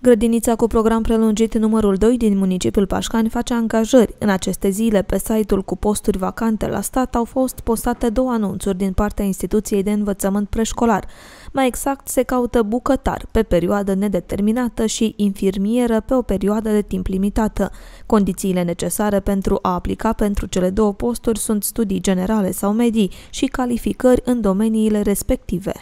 Grădinița cu program prelungit numărul 2 din municipiul Pașcani face angajări. În aceste zile, pe site-ul cu posturi vacante la stat au fost postate două anunțuri din partea instituției de învățământ preșcolar. Mai exact, se caută bucătar pe perioadă nedeterminată și infirmieră pe o perioadă de timp limitată. Condițiile necesare pentru a aplica pentru cele două posturi sunt studii generale sau medii și calificări în domeniile respective.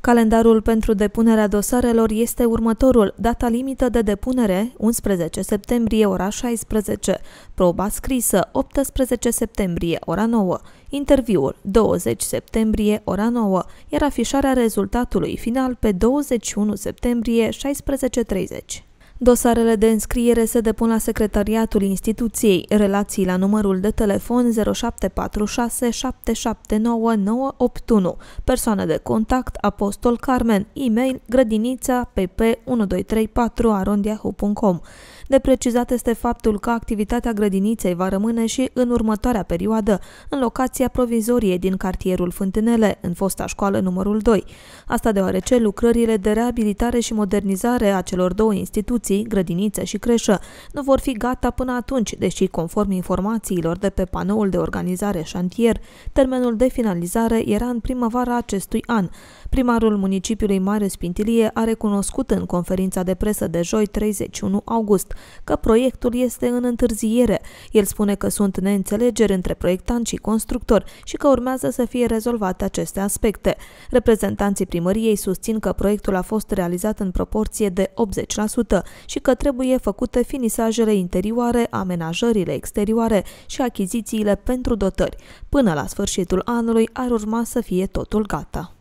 Calendarul pentru depunerea dosarelor este următorul. Data limită de depunere 11 septembrie ora 16, proba scrisă 18 septembrie ora 9, interviul 20 septembrie ora 9, iar afișarea rezultatului final pe 21 septembrie 16.30. Dosarele de înscriere se depun la secretariatul instituției, relații la numărul de telefon 0746 779 981, persoană de contact Apostol Carmen, e-mail grădinița pp1234 arondiahu.com. De precizat este faptul că activitatea grădiniței va rămâne și în următoarea perioadă, în locația provizorie din cartierul Fântânele, în fosta școală numărul 2. Asta deoarece lucrările de reabilitare și modernizare a celor două instituții instituții, grădinițe și creșă nu vor fi gata până atunci, deși, conform informațiilor de pe panoul de organizare șantier, termenul de finalizare era în primăvara acestui an. Primarul municipiului Marius Pintilie a recunoscut în conferința de presă de joi 31 august că proiectul este în întârziere. El spune că sunt neînțelegeri între proiectant și constructor și că urmează să fie rezolvate aceste aspecte. Reprezentanții primăriei susțin că proiectul a fost realizat în proporție de 80%, și că trebuie făcute finisajele interioare, amenajările exterioare și achizițiile pentru dotări. Până la sfârșitul anului ar urma să fie totul gata.